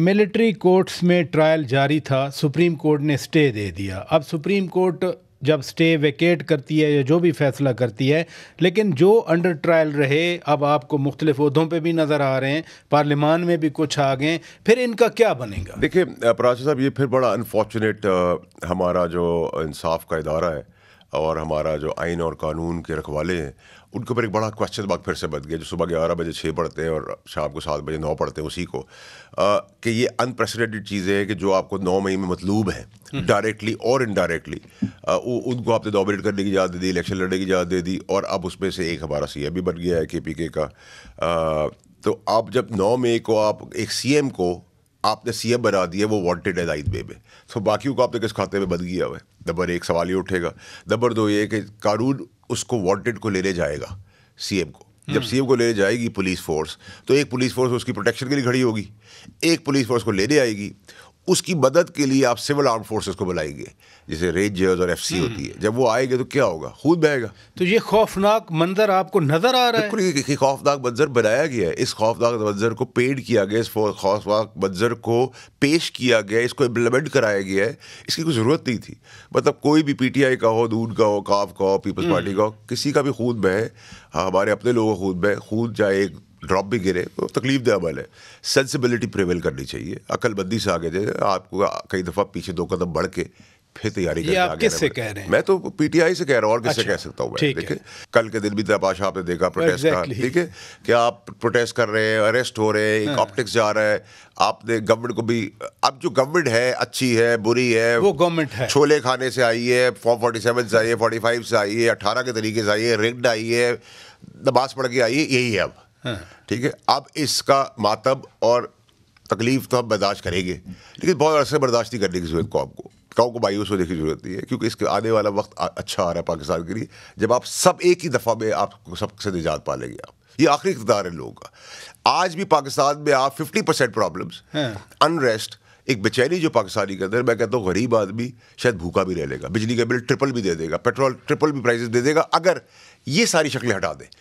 Military courts में trial जारी था सुप्रीम कोर्ट ने स्टे दे दिया अब सुप्रीम कोर्ट जब स्टे वेकेट करती है या जो भी फैसला करती है लेकिन जो अंडर ट्रायल रहे अब आपको मुख्तलिफ उहदों पर भी नज़र आ रहे हैं पार्लियामान में भी कुछ आ गए फिर इनका क्या बनेगा देखिए प्राची साहब ये फिर बड़ा अनफॉर्चुनेट हमारा जो इंसाफ का इदारा है और हमारा जो आइन और कानून के रखवाले हैं उनके ऊपर एक बड़ा क्वेश्चन मार्क फिर से बच गया जो सुबह ग्यारह बजे छः पढ़ते हैं और शाम को सात बजे नौ पढ़ते हैं उसी को आ, कि ये अनप्रेसिडेंटेड चीज़ें हैं कि जो आपको नौ मई में मतलूब है डायरेक्टली हम्म। और इनडायरेक्टली उनको आपने डॉमिनेट करने की इजाज़त दे दी इलेक्शन लड़ने की इजाज़त दे दी और अब उसमें से एक हमारा सी भी बन गया है के पी के का आ, तो आप जब नौ मई को आप एक सी को आपने सीएम बना दिया वो वॉन्टेड है जाहिद बेबे में तो बाकियों को आपने किस खाते में बंद गया हुआ है नंबर एक सवाल ये उठेगा नंबर दो ये कि कानून उसको वॉन्टेड को लेने जाएगा सीएम को जब हम्म। सी एम को लेने जाएगी पुलिस फोर्स तो एक पुलिस फोर्स उसकी प्रोटेक्शन के लिए खड़ी होगी एक पुलिस फोर्स को लेने आएगी उसकी मदद के लिए आप सिविल आर्म फोर्सेस को बुलाएंगे जैसे रेंजर्स और एफसी हम्म। होती है जब वो आएंगे तो क्या होगा खुद बहेगा तो ये खौफनाक मंजर आपको नजर आ रहा है बिल्कुल खौफनाक मंजर बनाया गया है इस खौफनाक मंजर को पेंट किया गया इस खौफनाक मंजर को पेश किया गया इसको इम्प्लीमेंट कराया गया है इसकी कोई ज़रूरत नहीं थी मतलब कोई भी पीटीआई का हो दूध का हो काफ का हो पीपल्स हम्म। पार्टी का हो किसी का भी खून बहे हाँ हमारे अपने लोगों का खून बहे खून चाहे एक ड्रॉप भी गिरे तो तकलीफ दे अमल है सेंसिबिलिटी प्रिवेल करनी चाहिए अकलबंदी से आगे जाए आपको कई दफ़ा पीछे दो कदम बढ़ के फिर तैयारी करके आगे किससे कह रहे हैं मैं तो पीटीआई से कह रहा हूँ और किससे अच्छा, कह सकता हूँ ठीक है कल के दिन भी आशा आपने देखा प्रोटेस्ट का ठीक है कि आप प्रोटेस्ट कर रहे हैं अरेस्ट हो रहे हैं ऑप्टिक्स हाँ। जा रहा है आपने गवर्नमेंट को भी अब जो गवर्नमेंट है अच्छी है बुरी है वो गवर्नमेंट है छोले खाने से आई है फॉर्म फोर्टी सेवन से आई है फोर्टी फाइव से आई है अठारह के तरीके से आई है रिग्ड आई है नमाज पढ़ के आई है यही है अब हाँ। ठीक है अब इसका मातब और तकलीफ तो हम बर्दाश्त करेंगे लेकिन बहुत अरसे बर्दाश्त नहीं करने की जरूरत कौम को कौम को बायूस होने की जरूरत नहीं है क्योंकि इसके आने वाला वक्त अच्छा आ रहा है पाकिस्तान के लिए जब आप सब एक ही दफ़ा में आप सबसे निजात पा लेंगे आप ये आखिरी इकतदार है लोगों का आज भी पाकिस्तान में आप फिफ्टी परसेंट प्रॉब्लम्स अनरेस्ट एक बेचैनी जो पाकिस्तानी के अंदर मैं कहता हूँ गरीब आदमी शायद भूखा भी रह लेगा बिजली का बिल ट्रिपल भी दे देगा पेट्रोल ट्रिपल भी प्राइसेस दे देगा अगर ये सारी शक्लें हटा दें